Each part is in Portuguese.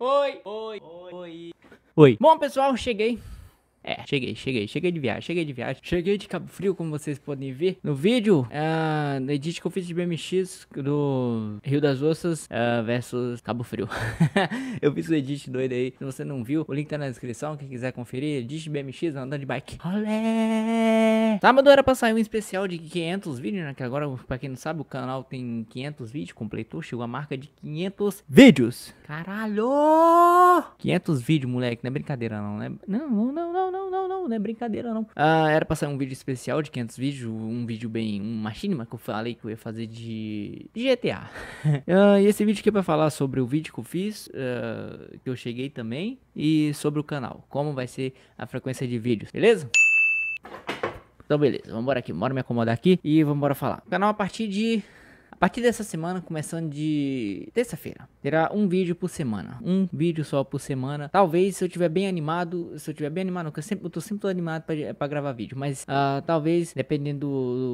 Oi, oi, oi, oi. Bom, pessoal, cheguei é, cheguei, cheguei, cheguei de viagem, cheguei de viagem. Cheguei de Cabo Frio, como vocês podem ver no vídeo. Uh, é, no edit que eu fiz de BMX do Rio das Ossas uh, é, versus Cabo Frio. eu fiz o edit doido aí. Se você não viu, o link tá na descrição. Quem quiser conferir, edit BMX andando de bike. Olé! Sábado tá, era pra sair um especial de 500 vídeos, né? Que agora, pra quem não sabe, o canal tem 500 vídeos, completou, chegou a marca de 500 vídeos. Caralho! 500 vídeos, moleque, não é brincadeira não, né? Não, não, não, não não, não, não, não é brincadeira não. Ah, era pra sair um vídeo especial de 500 vídeos, um vídeo bem, um machinima que eu falei que eu ia fazer de, de GTA. ah, e esse vídeo aqui é pra falar sobre o vídeo que eu fiz, uh, que eu cheguei também, e sobre o canal, como vai ser a frequência de vídeos, beleza? Então beleza, vambora aqui, bora me acomodar aqui e vambora falar. O canal a partir de a partir dessa semana, começando de terça-feira, terá um vídeo por semana. Um vídeo só por semana. Talvez se eu tiver bem animado, se eu tiver bem animado, porque eu, sempre, eu tô sempre animado para é, gravar vídeo, mas uh, talvez, dependendo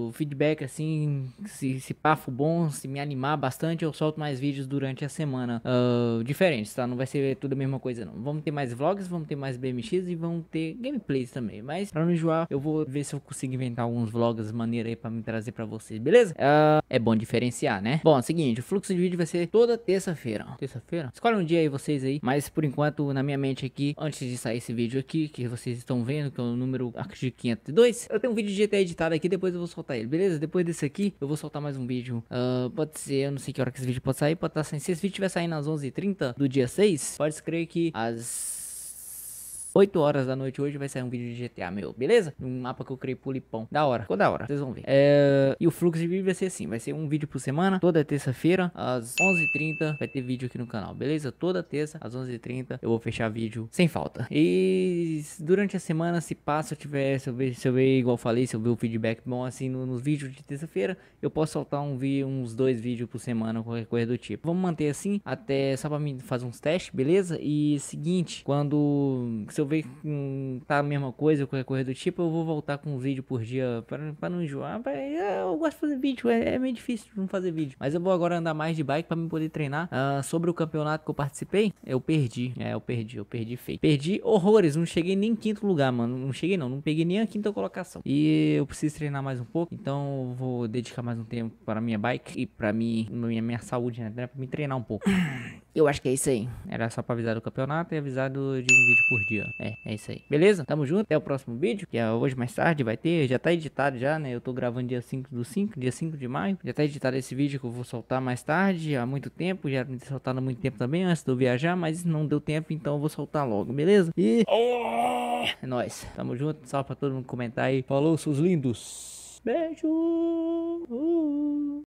do, feedback, assim, se, se pafo bom, se me animar bastante, eu solto mais vídeos durante a semana uh, diferentes, tá? Não vai ser tudo a mesma coisa, não. Vamos ter mais vlogs, vamos ter mais BMX e vamos ter gameplays também. Mas pra não enjoar, eu vou ver se eu consigo inventar alguns vlogs maneira aí pra me trazer pra vocês, beleza? Uh, é bom diferença gerenciar, né? Bom, é o seguinte, o fluxo de vídeo vai ser toda terça-feira. Terça-feira? Escolhe um dia aí vocês aí, mas por enquanto, na minha mente aqui, antes de sair esse vídeo aqui, que vocês estão vendo, que é o número de 502, eu tenho um vídeo de GTA editado aqui, depois eu vou soltar ele, beleza? Depois desse aqui, eu vou soltar mais um vídeo. Uh, pode ser, eu não sei que hora que esse vídeo pode sair, pode estar saindo. Se esse vídeo estiver saindo às 11h30 do dia 6, pode escrever que às 8 horas da noite hoje vai sair um vídeo de GTA meu, beleza? Um mapa que eu criei Lipão. Da hora, ficou da hora, vocês vão ver. É... E o fluxo de vídeo vai ser assim, vai ser um vídeo por semana, toda terça-feira, às 11h30, vai ter vídeo aqui no canal, beleza? Toda terça, às 11h30, eu vou fechar vídeo sem falta. E durante a semana, se passa, eu tiver, se eu ver, se eu ver igual eu falei, se eu ver o feedback bom assim nos no vídeos de terça-feira, eu posso soltar um vi, uns dois vídeos por semana, qualquer coisa do tipo. Vamos manter assim, até só pra mim fazer uns testes, beleza? E seguinte, quando... Se eu eu ver que tá a mesma coisa, qualquer coisa do tipo, eu vou voltar com um vídeo por dia para não enjoar. Pra, é, eu gosto de fazer vídeo, é, é, meio difícil não fazer vídeo. Mas eu vou agora andar mais de bike para me poder treinar. Uh, sobre o campeonato que eu participei, eu perdi. É, eu perdi, eu perdi feio. Perdi horrores, não cheguei nem em quinto lugar, mano. Não cheguei não, não peguei nem a quinta colocação. E eu preciso treinar mais um pouco, então eu vou dedicar mais um tempo para minha bike e para mim, minha, minha saúde, né? Para me treinar um pouco. Eu acho que é isso aí. Era só pra avisar do campeonato e avisar do, de um vídeo por dia. É, é isso aí. Beleza? Tamo junto, até o próximo vídeo, que é hoje mais tarde vai ter, já tá editado já, né? Eu tô gravando dia 5 do 5, dia 5 de maio. Já tá editado esse vídeo que eu vou soltar mais tarde, há muito tempo, já era soltado há muito tempo também, antes de eu viajar, mas não deu tempo, então eu vou soltar logo, beleza? E... É nóis. Tamo junto, salve pra todo mundo comentar aí. Falou, seus lindos. Beijo. Uh!